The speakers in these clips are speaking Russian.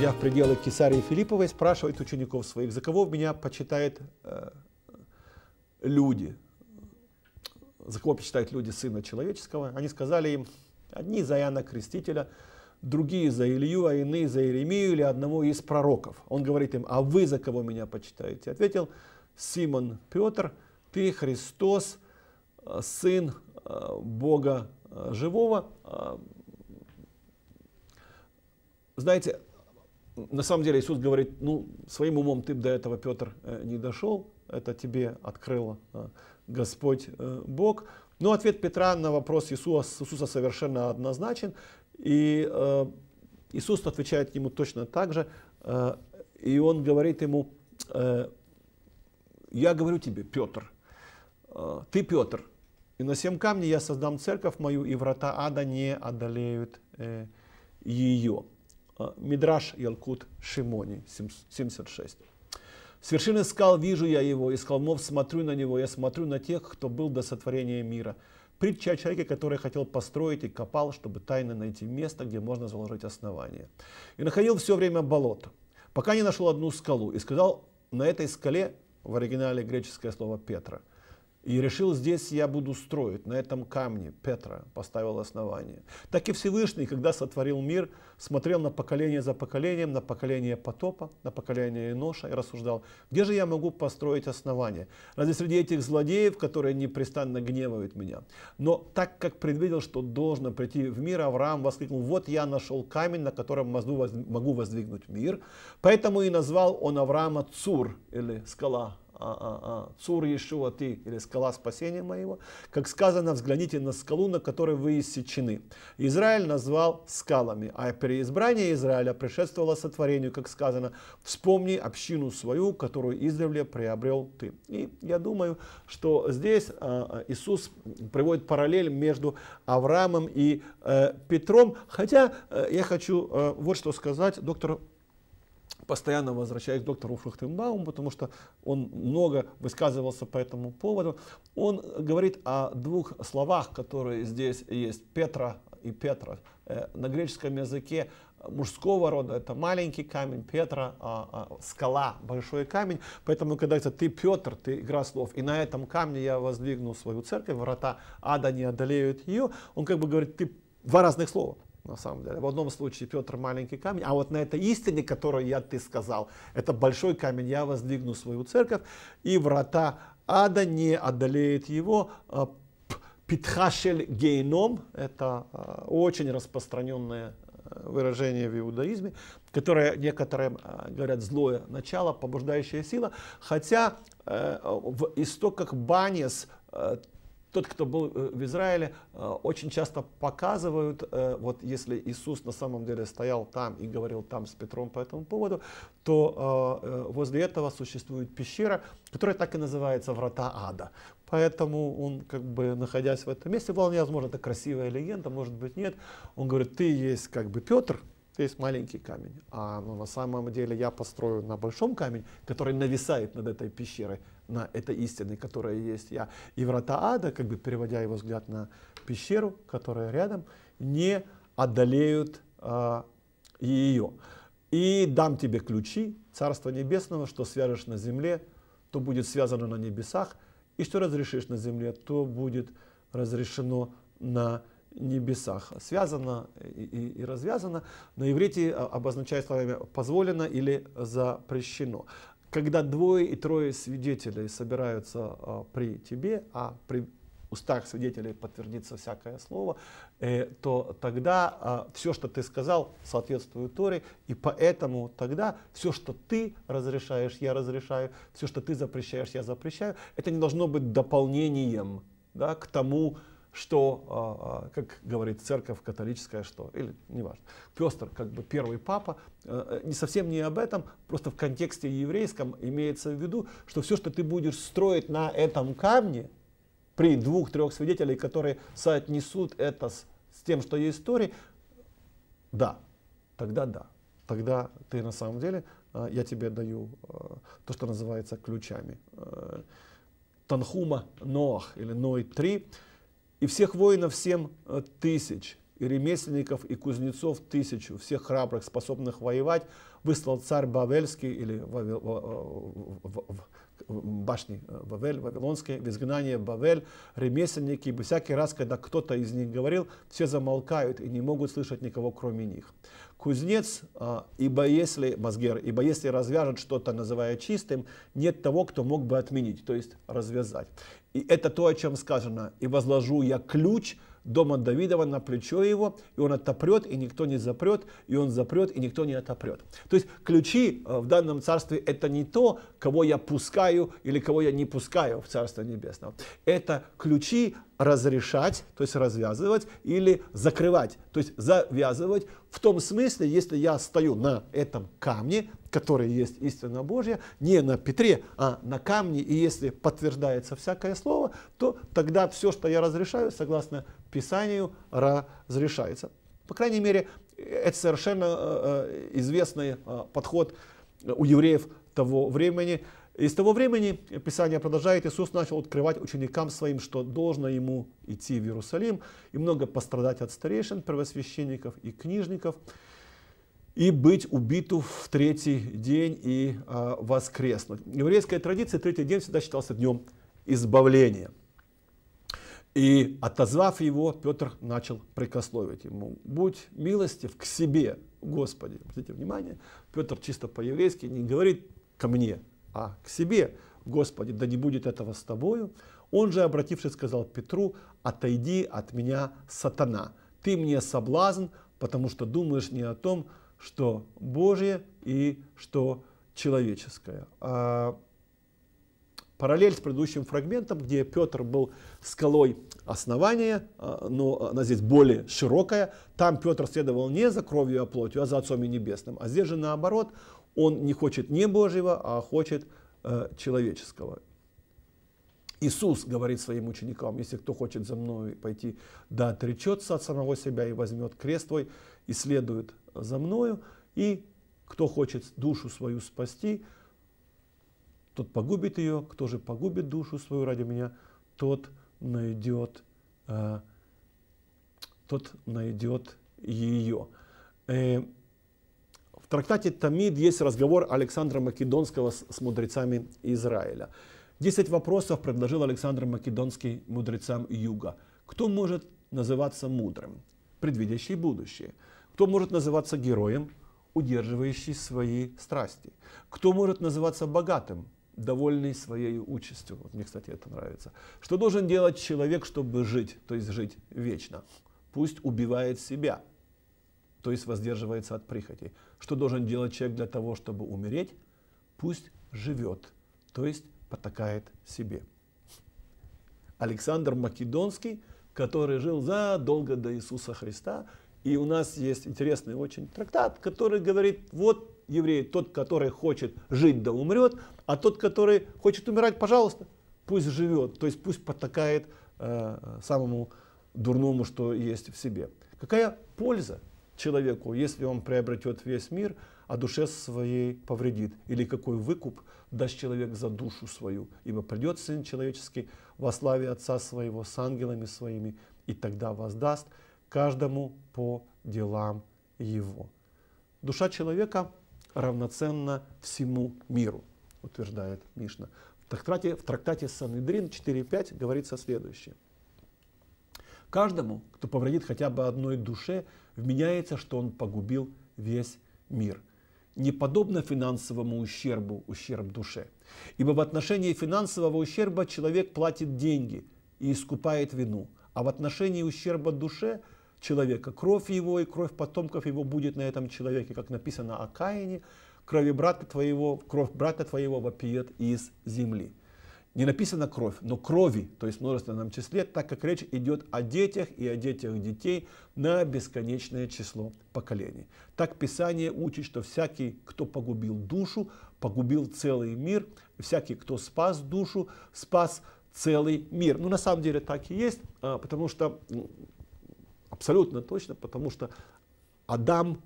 Выходя в пределы Кесарии Филипповой, спрашивает учеников своих, за кого меня почитают э, люди, за кого почитают люди Сына Человеческого. Они сказали им, одни за Иоанна Крестителя, другие за Илью, а иные за Иеремию или одного из пророков. Он говорит им, а вы за кого меня почитаете? Ответил Симон Петр, ты Христос, э, Сын э, Бога э, Живого. Знаете, на самом деле Иисус говорит, ну, своим умом ты до этого, Петр, э, не дошел, это тебе открыло э, Господь э, Бог. Но ответ Петра на вопрос Иисуса, Иисуса совершенно однозначен, и Иисус отвечает ему точно так же, и он говорит ему, я говорю тебе, Петр, ты Петр, и на семь камней я создам церковь мою, и врата ада не одолеют ее. Э, Мидраш Ялкут Шимони, 76. С вершины скал вижу я его, из холмов смотрю на него, я смотрю на тех, кто был до сотворения мира. Притча о человеке, который хотел построить и копал, чтобы тайно найти место, где можно заложить основание. И находил все время болото, пока не нашел одну скалу и сказал на этой скале, в оригинале греческое слово Петра, и решил, здесь я буду строить, на этом камне Петра поставил основание. Так и Всевышний, когда сотворил мир, смотрел на поколение за поколением, на поколение потопа, на поколение Иноша и рассуждал, где же я могу построить основание? Разве среди этих злодеев, которые непрестанно гневают меня? Но так как предвидел, что должно прийти в мир, Авраам воскликнул, вот я нашел камень, на котором могу воздвигнуть мир. Поэтому и назвал он Авраама Цур, или скала а, а, а, цур Иешуа ты, или скала спасения моего, как сказано, взгляните на скалу, на которой вы иссечены. Израиль назвал скалами, а переизбрание Израиля предшествовало сотворению, как сказано, вспомни общину свою, которую издревле приобрел ты. И я думаю, что здесь Иисус приводит параллель между Авраамом и э, Петром, хотя э, я хочу э, вот что сказать, доктор постоянно возвращаюсь к доктору Фрухтенбауму, потому что он много высказывался по этому поводу. Он говорит о двух словах, которые здесь есть, Петра и Петра. Э, на греческом языке мужского рода это маленький камень, Петра а, а, скала, большой камень. Поэтому, когда это ты Петр, ты игра слов, и на этом камне я воздвигну свою церковь, врата ада не одолеют ее, он как бы говорит, ты два разных слова на самом деле. В одном случае Петр маленький камень, а вот на этой истине, которую я ты сказал, это большой камень, я воздвигну свою церковь, и врата ада не одолеет его. А, Питхашель гейном, это а, очень распространенное а, выражение в иудаизме, которое некоторые говорят злое начало, побуждающая сила, хотя э, в истоках Банис э, тот, кто был э, в Израиле, э, очень часто показывают, э, вот если Иисус на самом деле стоял там и говорил там с Петром по этому поводу, то возле этого существует пещера, которая так и называется врата ада. Поэтому он, как бы находясь в этом месте, вполне возможно, это красивая легенда, может быть нет, он говорит, ты есть как бы Петр, ты есть маленький камень, а ну, на самом деле я построю на большом камень, который нависает над этой пещерой, на это истины, которая есть я. И врата ада, как бы переводя его взгляд на пещеру, которая рядом, не одолеют э, а, ее. И дам тебе ключи Царства Небесного, что свяжешь на земле, то будет связано на небесах, и что разрешишь на земле, то будет разрешено на небесах. Связано и, и, и развязано на иврите а, обозначает словами позволено или запрещено когда двое и трое свидетелей собираются э, при тебе, а при устах свидетелей подтвердится всякое слово, э, то тогда э, а, все, что ты сказал, соответствует Торе, и поэтому тогда все, что ты разрешаешь, я разрешаю, все, что ты запрещаешь, я запрещаю, это не должно быть дополнением да, к тому, что, а, а, как говорит церковь католическая, что, или неважно, Пестр, как бы первый папа, э, э, не совсем не об этом, просто в контексте еврейском имеется в виду, что все, что ты будешь строить на этом камне, при двух-трех свидетелей, которые соотнесут это с, с тем, что есть история, да, тогда да, тогда ты на самом деле, э, я тебе даю то, что называется ключами. Танхума Ноах или Ной 3, и всех воинов семь э, тысяч, и ремесленников, и кузнецов тысячу, всех храбрых, способных воевать, выслал царь Бавельский или Вавил, э, башни Бавель, э, Вавилонской, в изгнание Бавель, ремесленники, ибо всякий раз, когда кто-то из них говорил, все замолкают и не могут слышать никого, кроме них кузнец, а, ибо если, Мазгер, ибо если развяжет что-то, называя чистым, нет того, кто мог бы отменить, то есть развязать. И это то, о чем сказано, и возложу я ключ – дома Давидова на плечо его, и он отопрет, и никто не запрет, и он запрет, и никто не отопрет. То есть ключи э, в данном царстве – это не то, кого я пускаю или кого я не пускаю в Царство Небесное. Это ключи разрешать, то есть развязывать, или закрывать, то есть завязывать. В том смысле, если я стою на этом камне, которое есть истина Божья, не на Петре, а на камне. И если подтверждается всякое слово, то тогда все, что я разрешаю, согласно Писанию, разрешается. По крайней мере, это совершенно э, э, известный э, подход у евреев того времени. И с того времени, Писание продолжает, Иисус начал открывать ученикам своим, что должно ему идти в Иерусалим и много пострадать от старейшин, первосвященников и книжников, и быть убиту в третий день и э, воскреснуть. Еврейская традиция третий день всегда считался днем избавления. И отозвав его, Петр начал прикословить ему, будь милостив к себе, Господи. Обратите внимание, Петр чисто по-еврейски не говорит ко мне, а к себе, Господи, да не будет этого с тобою. Он же, обратившись, сказал Петру, отойди от меня, сатана, ты мне соблазн, потому что думаешь не о том, что Божье и что человеческое. А, параллель с предыдущим фрагментом, где Петр был скалой основания, а, но она здесь более широкая, там Петр следовал не за кровью и а плотью, а за Отцом и Небесным, а здесь же наоборот, он не хочет не Божьего, а хочет э, человеческого. Иисус говорит своим ученикам, если кто хочет за мной пойти, да отречется от самого себя и возьмет крест твой и следует за мною, и кто хочет душу свою спасти, тот погубит ее, кто же погубит душу свою ради меня, тот найдет, э, тот найдет ее. Э, в трактате Тамид есть разговор Александра Македонского с, с мудрецами Израиля. Десять вопросов предложил Александр Македонский мудрецам Юга. Кто может называться мудрым, предвидящий будущее? Кто может называться героем, удерживающий свои страсти? Кто может называться богатым, довольный своей участью? Вот мне, кстати, это нравится. Что должен делать человек, чтобы жить, то есть жить вечно? Пусть убивает себя, то есть воздерживается от прихоти. Что должен делать человек для того, чтобы умереть? Пусть живет, то есть потакает себе. Александр Македонский, который жил задолго до Иисуса Христа, и у нас есть интересный очень трактат, который говорит, вот еврей, тот, который хочет жить да умрет, а тот, который хочет умирать, пожалуйста, пусть живет, то есть пусть потакает э, самому дурному, что есть в себе. Какая польза человеку, если он приобретет весь мир, а душе своей повредит? Или какой выкуп даст человек за душу свою? Ибо придет Сын Человеческий во славе Отца Своего с ангелами своими, и тогда воздаст каждому по делам его. Душа человека равноценна всему миру, утверждает Мишна. В трактате, в трактате Сан-Идрин 4.5 говорится следующее. Каждому, кто повредит хотя бы одной душе, вменяется, что он погубил весь мир. Не подобно финансовому ущербу ущерб душе. Ибо в отношении финансового ущерба человек платит деньги и искупает вину, а в отношении ущерба душе – человека. Кровь его и кровь потомков его будет на этом человеке, как написано о Каине. Крови брата твоего, кровь брата твоего вопиет из земли. Не написано кровь, но крови, то есть в множественном числе, так как речь идет о детях и о детях детей на бесконечное число поколений. Так Писание учит, что всякий, кто погубил душу, погубил целый мир, всякий, кто спас душу, спас целый мир. Ну, на самом деле так и есть, а, потому что ну, Абсолютно точно, потому что Адам,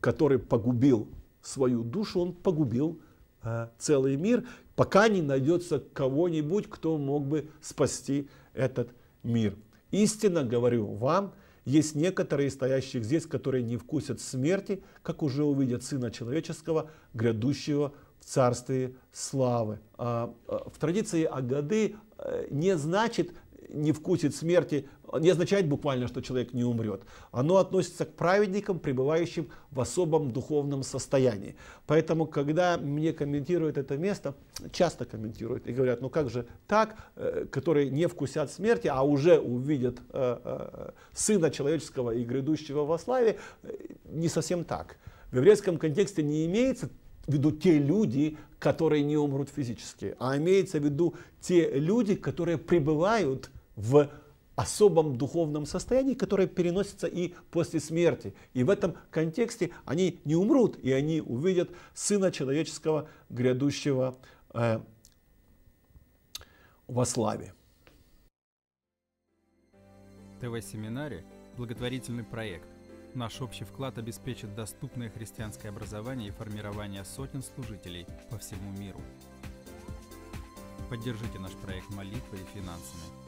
который погубил свою душу, он погубил э, целый мир, пока не найдется кого-нибудь, кто мог бы спасти этот мир. Истинно говорю вам, есть некоторые стоящих здесь, которые не вкусят смерти, как уже увидят Сына Человеческого, грядущего в Царстве Славы. А, а, в традиции Агады э, не значит не вкусит смерти не означает буквально, что человек не умрет. Оно относится к праведникам, пребывающим в особом духовном состоянии. Поэтому, когда мне комментируют это место, часто комментируют и говорят, ну как же так, э, которые не вкусят смерти, а уже увидят э, э, сына человеческого и грядущего во славе, не совсем так. В еврейском контексте не имеется в виду те люди, которые не умрут физически, а имеется в виду те люди, которые пребывают в особом духовном состоянии, которое переносится и после смерти. И в этом контексте они не умрут, и они увидят Сына Человеческого, грядущего э, во славе. ТВ-семинаре – благотворительный проект. Наш общий вклад обеспечит доступное христианское образование и формирование сотен служителей по всему миру. Поддержите наш проект молитвой и финансами –